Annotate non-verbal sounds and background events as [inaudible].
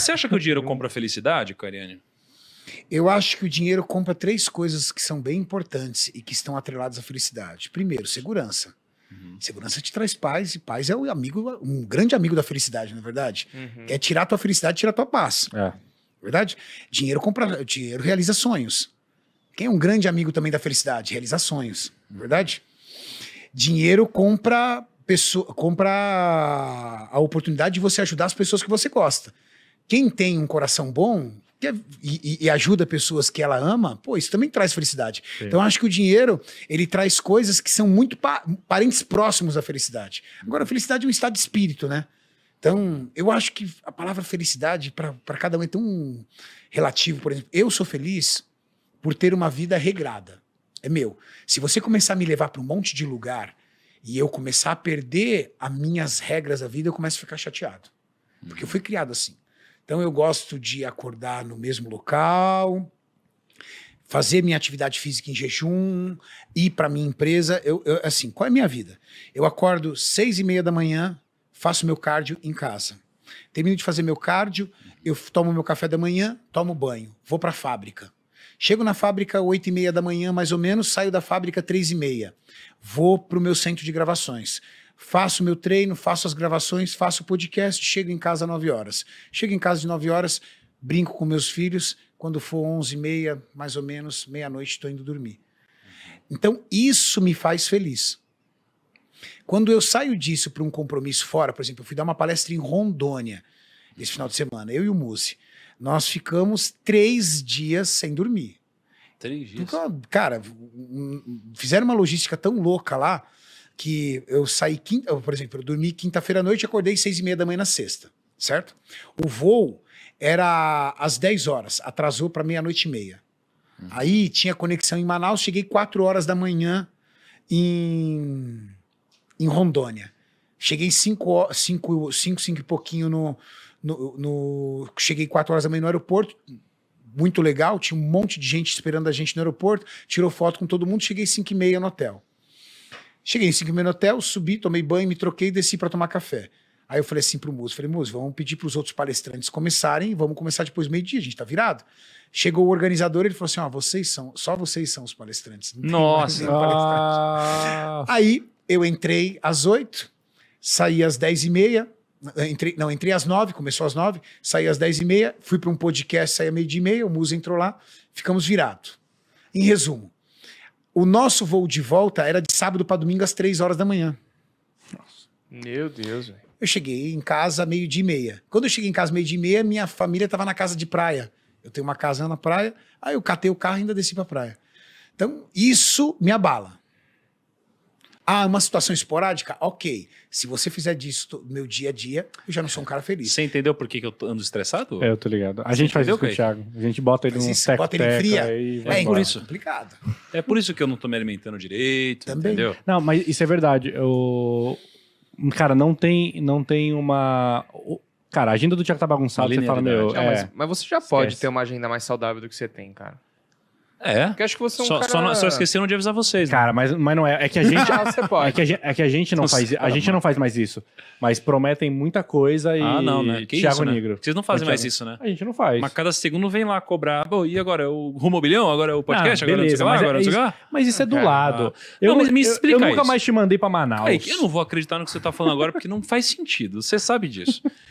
Você acha que o dinheiro compra felicidade, Cariane? Eu acho que o dinheiro compra três coisas que são bem importantes e que estão atreladas à felicidade. Primeiro, segurança. Uhum. Segurança te traz paz e paz é um amigo, um grande amigo da felicidade, na é verdade. Uhum. tirar tua felicidade, tirar tua paz. É. é. Verdade? Dinheiro compra, dinheiro realiza sonhos. Quem é um grande amigo também da felicidade? Realiza sonhos, é verdade? Dinheiro compra pessoa, compra a oportunidade de você ajudar as pessoas que você gosta quem tem um coração bom é, e, e, ajuda pessoas que ela ama, pô, isso também traz felicidade. Sim. Então, eu acho que o dinheiro, ele traz coisas que são muito pa parentes próximos da felicidade. Agora, a felicidade é um estado de espírito, né? Então, eu acho que a palavra felicidade para cada um é tão relativo. Por exemplo, eu sou feliz por ter uma vida regrada. É meu. Se você começar a me levar para um monte de lugar e eu começar a perder as minhas regras da vida, eu começo a ficar chateado. Porque eu fui criado assim. Então eu gosto de acordar no mesmo local, fazer minha atividade física em jejum, ir para minha empresa. Eu, eu, assim, qual é a minha vida? Eu acordo seis e meia da manhã, faço meu cardio em casa. Termino de fazer meu cardio, eu tomo meu café da manhã, tomo banho, vou para a fábrica. Chego na fábrica oito e meia da manhã, mais ou menos, saio da fábrica três e meia. Vou para o meu centro de gravações faço meu treino, faço as gravações, faço o podcast, chego em casa às 9 horas. Chego em casa às 9 horas, brinco com meus filhos, quando for 11 e meia, mais ou menos, meia-noite, estou indo dormir. Então, isso me faz feliz. Quando eu saio disso para um compromisso fora, por exemplo, eu fui dar uma palestra em Rondônia esse final de semana, eu e o Muse. Nós ficamos três dias sem dormir. Três dias? Porque, então, cara, fizeram uma logística tão louca lá que eu saí quinta, por exemplo, eu dormi quinta-feira à noite e acordei seis e meia da manhã na sexta, certo? O voo era às 10 horas, atrasou para meia-noite e meia. Uhum. Aí tinha conexão em Manaus, cheguei quatro horas da manhã em, em Rondônia. Cheguei 5, cinco cinco cinco e pouquinho no, no, no. Cheguei quatro horas da manhã no aeroporto, muito legal, tinha um monte de gente esperando a gente no aeroporto, tirou foto com todo mundo, cheguei 5 e meia no hotel. Cheguei em cinco minutos no hotel, subi, tomei banho, me troquei e desci para tomar café. Aí eu falei assim pro Muso, falei, Muso, vamos pedir para os outros palestrantes começarem, vamos começar depois meio-dia, a gente tá virado. Chegou o organizador, ele falou assim, ó, vocês são, só vocês são os palestrantes. Nossa! Ah. Palestrante. Aí eu entrei às oito, saí às dez e meia, entrei, não, entrei às nove, começou às nove, saí às dez e meia, fui para um podcast, saí às meio-dia e meia, o Muso entrou lá, ficamos virados. Em resumo, o nosso voo de volta era de sábado para domingo às três horas da manhã. Nossa. Meu Deus, velho. Eu cheguei em casa meio-dia e meia. Quando eu cheguei em casa meio-dia e meia, minha família estava na casa de praia. Eu tenho uma casa na praia, aí eu catei o carro e ainda desci para praia. Então, isso me abala. Ah, uma situação esporádica? Ok. Se você fizer disso no meu dia a dia, eu já não sou um cara feliz. Você entendeu por que, que eu ando estressado? É, eu tô ligado. A Você gente faz isso com o Thiago. A gente bota ele num isso, tec bota ele em fria. É, é por isso. complicado. É por isso que eu não tô me alimentando direito, Também. entendeu? Não, mas isso é verdade. Eu... Cara, não tem, não tem uma... Cara, a agenda do Thiago tá bagunçada, você fala, meu, é, mas, mas você já pode Esquece. ter uma agenda mais saudável do que você tem, cara. É. Porque acho que você é um só, cara... só, não, só esqueceram de avisar vocês. Né? Cara, mas, mas não é. É que a [laughs] gente. ah, você pode. É que a gente, é que a gente não faz. a gente não faz mais isso. Mas prometem muita coisa e. Ah, não, né? Que Thiago isso, né? Negro. Vocês não fazem mais isso, né? A gente não faz. Mas cada segundo vem lá cobrar. Bom, e agora? É o Rumo Bilhão? Agora é o podcast? Ah, beleza, agora é não sei lá, é agora é isso, Mas isso é do ah, lado. Ah. Eu, não, mas me explica. Eu, nunca isso. mais te mandei pra Manaus. É, eu não vou acreditar no que você tá falando agora, porque não faz sentido. Você sabe disso. [laughs]